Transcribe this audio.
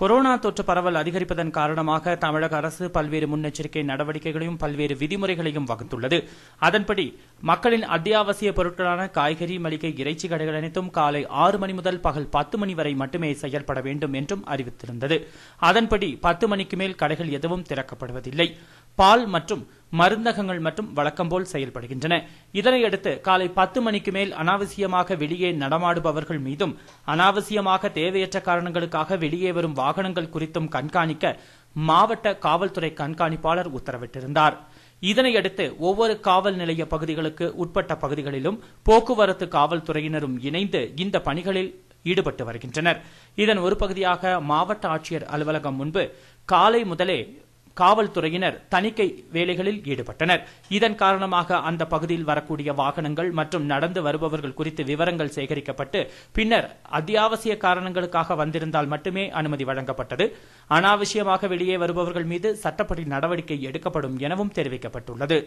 corona தொற்று பரவல் அதிகரிப்பதன் காரணமாக தமிழக அரசு பல்வேறு முன்னெச்சரிக்கை நடவடிக்கைகளையும் பல்வேறு விதிமுறைகளையும் வகுத்துள்ளது அதன்படி மக்களின் அத்தியாவசிய பொருட்களான காய்கறி மளிகை இறைச்சி கடைகள் அனைத்தும் காலை ஆறு மணி முதல் பகல் பத்து மணி வரை மட்டுமே செயல்பட வேண்டும் என்றும் அறிவித்திருந்தது அதன்படி பத்து மணிக்கு மேல் கடைகள் எதுவும் திறக்கப்படுவதில்லை பால் மற்றும் மருந்தகங்கள் மட்டும் வழக்கம்போல் செயல்படுகின்றன இதனையடுத்து காலை பத்து மணிக்கு மேல் அனாவசியமாக வெளியே நடமாடுபவர்கள் மீதும் அனாவசியமாக தேவையற்ற காரணங்களுக்காக வெளியே வரும் வாகனங்கள் குறித்தும் கண்காணிக்க மாவட்ட காவல்துறை கண்காணிப்பாளர் உத்தரவிட்டிருந்தார் இதனையடுத்து ஒவ்வொரு காவல் நிலைய பகுதிகளுக்கு உட்பட்ட பகுதிகளிலும் போக்குவரத்து காவல்துறையினரும் இணைந்து இந்த பணிகளில் ஈடுபட்டு வருகின்றனர் இதன் ஒரு பகுதியாக மாவட்ட ஆட்சியர் அலுவலகம் முன்பு காலை முதலே காவல்துறையினர் தணிக்கை வேலைகளில் ஈடுபட்டனர் இதன் காரணமாக அந்த பகுதியில் வரக்கூடிய வாகனங்கள் மற்றும் நடந்து வருபவர்கள் குறித்து விவரங்கள் சேகரிக்கப்பட்டு பின்னர் அத்தியாவசிய காரணங்களுக்காக வந்திருந்தால் மட்டுமே அனுமதி வழங்கப்பட்டது அனாவசியமாக வெளியே வருபவர்கள் மீது சட்டப்படி நடவடிக்கை எடுக்கப்படும் எனவும் தெரிவிக்கப்பட்டுள்ளது